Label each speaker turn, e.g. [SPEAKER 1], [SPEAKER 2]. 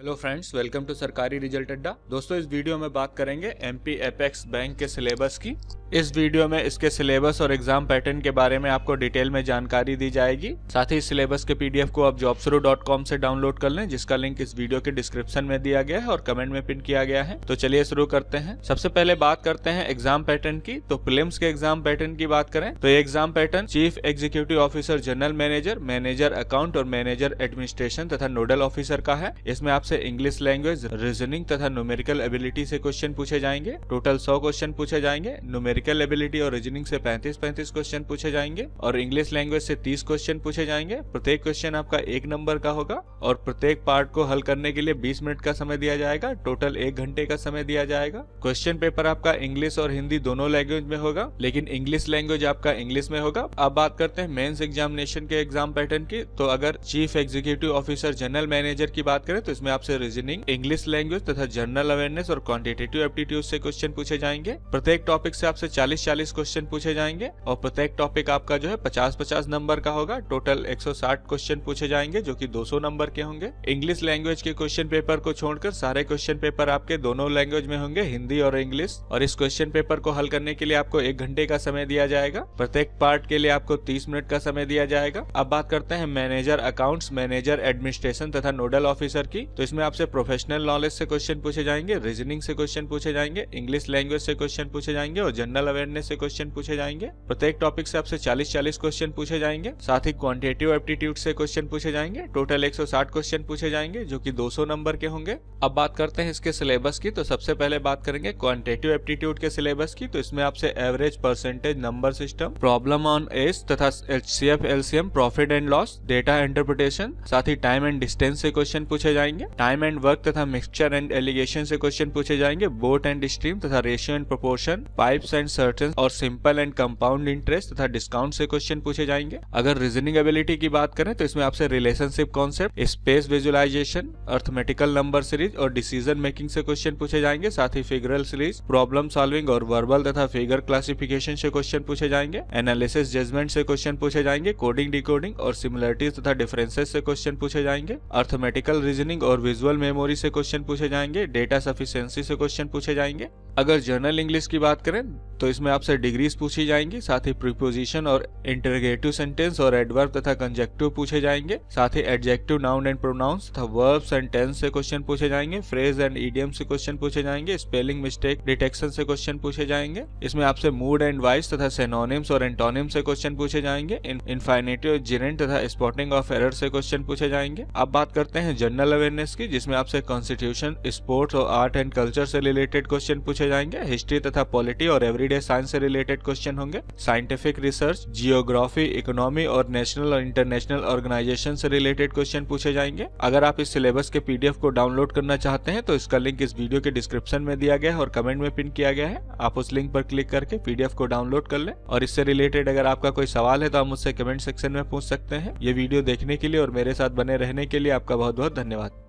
[SPEAKER 1] hello friends welcome to Sarkari result Adda दोस्तों इस video में बात करेंगे एमपी एपेक्स बैंक के सिलेबस की इस वीडियो में इसके सिलेबस और एग्जाम पैटर्न के बारे में आपको डिटेल में जानकारी दी जाएगी साथ ही सिलेबस के पीडीएफ को आप jobsuru.com से डाउनलोड कर लें जिसका लिंक इस वीडियो के डिस्क्रिप्शन में दिया गया है और कमेंट में पिन किया गया है तो चलिए शुरू करते हैं सबसे पहले बात करते हैं एग्जाम पैटर्न की तो फिल्म के एग्जाम पैटर्न की बात करें तो ये exam pattern chief executive officer general manager manager account और मैनेजर एडमिनिस्ट्रेशन तथा नोडल ऑफिसर का है इसमें आपसे इंग्लिश लैंग्वेज रीजनिंग तथा न्यूमेरिकल एबिलिटी से क्वेश्चन पूछे जाएंगे टोटल सौ क्वेश्चन पूछे जाएंगे न्यूमेरिक न्यूमेरिकल एबिलिटी और रीजनिंग से 35-35 क्वेश्चन पूछे जाएंगे और इंग्लिश लैंग्वेज से 30 क्वेश्चन पूछे जाएंगे प्रत्येक क्वेश्चन आपका एक नंबर का होगा और प्रत्येक पार्ट को हल करने के लिए 20 मिनट का समय दिया जाएगा टोटल एक घंटे का समय दिया जाएगा क्वेश्चन पेपर आपका इंग्लिश और हिंदी दोनों लैंग्वेज में होगा लेकिन इंग्लिश लैंग्वेज आपका इंग्लिश में होगा अब बात करते हैं मेन्स एग्जामिनेशन के एग्जाम पैटर्न की तो अगर chief executive officer general manager की बात करें तो इसमें आपसे रीजनिंग इंग्लिश लैंग्वेज तथा जनरल अवेयरनेस और क्वान्टिटेटिव एप्टीट्यूड से क्वेश्चन पूछे जाएंगे प्रत्येक टॉपिक से आपसे चालीस चालीस क्वेश्चन पूछे जाएंगे और प्रत्येक टॉपिक आपका जो है पचास पचास नंबर का होगा टोटल साठ क्वेश्चन पूछे जाएंगे जो दो सौ नंबर के होंगे इंग्लिश लैंग्वेज के क्वेश्चन पेपर को छोड़कर सारे क्वेश्चन पेपर आपके दोनों लैंग्वेज में होंगे हिंदी और इंग्लिश और इस क्वेश्चन पेपर को हल करने के लिए आपको एक घंटे का समय दिया जाएगा प्रत्येक पार्ट के लिए आपको तीस मिनट का समय दिया जाएगा अब बात करते हैं मैनेजर अकाउंट्स मैनेजर एडमिनिस्ट्रेशन तथा नोडल ऑफिसर की तो इसमें आपसे प्रोफेशनल नॉलेज से क्वेश्चन पूछे जाएंगे रीजनिंग से क्वेश्चन पूछे जाएंगे इंग्लिश लैंग्वेज से क्वेश्चन पूछे जाएंगे और जनरल जनरल अवेयरनेस से क्वेश्चन पूछे जाएंगे प्रत्येक टॉपिक से आपसे 40-40 क्वेश्चन पूछे जाएंगे साथ ही क्वांटिटेटिव एप्टीट्यूड से क्वेश्चन पूछे जाएंगे टोटल 160 क्वेश्चन पूछे जाएंगे जो कि 200 नंबर के होंगे अब बात करते हैं इसके सिलेबस की तो सबसे पहले बात करेंगे क्वांटिटेटिव एप्टीट्यूड के सिलेबस की तो इसमें आपसे average percentage number system problem on S तथा H C F LCM profit and loss data interpretation साथ ही टाइम एंड डिस्टेंस से क्वेश्चन पूछे जाएंगे टाइम एंड वर्क तथा मिक्सचर एंड एलिगेशन से क्वेश्चन पूछे जाएंगे बोट एंड स्ट्रीम तथा ratio and proportion pipes and and cistern और सिंपल एंड कंपाउंड इंटरेस्ट तथा डिस्काउंट से क्वेश्चन पूछे जाएंगे अगर रीजनिंग एबिलिटी की बात करें तो इसमें आपसे relationship concept space visualization arithmetical number series और डिसीजन मेकिंग से क्वेश्चन पूछे जाएंगे साथ ही फिगरल सीरीज प्रॉब्लम सॉल्विंग और वर्बल तथा फिगर क्लासिफिकेशन से क्वेश्चन पूछे जाएंगे एनालिसिस जजमेंट से क्वेश्चन पूछे जाएंगे कोडिंग डिकोडिंग और सिमिलरिटीज तथा डिफरेंसेस से क्वेश्चन पूछे जाएंगे अर्थमेटिकल रीजनिंग और विजुअल मेमोरी से क्वेश्चन पूछे जाएंगे डेटा सफिशियंसी से क्वेश्चन पूछे जाएंगे अगर जर्नल इंग्लिश की बात करें तो इसमें आपसे डिग्रीज पूछी जाएंगी साथ ही प्रीपोजिशन और इंटरगेटिव सेंटेंस और एडवर्ब तथा कंजेक्टिव पूछे जाएंगे साथ ही एडजेक्टिव नाउन एंड प्रोनाउंस तथा वर्ब्स एंड टेंस से क्वेश्चन पूछे जाएंगे फ्रेज एंड ईडियम से क्वेश्चन पूछे जाएंगे स्पेलिंग मिस्टेक डिटेक्शन से क्वेश्चन पूछे जाएंगे इसमें आपसे मूड एंड वाइस तथा सेनोनिम्स और एंटोनिम से क्वेश्चन पूछे जाएंगे इन्फाइनेटिव जिनेंट तथा स्पॉटिंग ऑफ एरर से क्वेश्चन पूछे जाएंगे अब बात करते हैं जनरल अवेयरनेस की जिसमें आपसे कॉन्स्टिट्यूशन स्पोर्ट्स और आर्ट एंड कल्चर से रिलेटेड क्वेश्चन पूछे जाएंगे हिस्ट्री तथा पॉलिटी और एवरीडे साइंस से रिलेटेड क्वेश्चन होंगे साइंटिफिक रिसर्च जियोग्राफी इकोनॉमी और नेशनल और इंटरनेशनल ऑर्गेनाइजेशन से रिलेटेड क्वेश्चन पूछे जाएंगे अगर आप इस सिलेबस के पीडीएफ को डाउनलोड करना चाहते हैं तो इसका लिंक इस वीडियो के डिस्क्रिप्शन में दिया गया है और कमेंट में पिन किया गया है आप उस लिंक पर क्लिक करके पीडीएफ को डाउनलोड कर ले और इससे रिलेटेड अगर आपका कोई सवाल है तो आप मुझसे कमेंट सेक्शन में पूछ सकते हैं ये वीडियो देखने के लिए और मेरे साथ बने रहने के लिए आपका बहुत बहुत धन्यवाद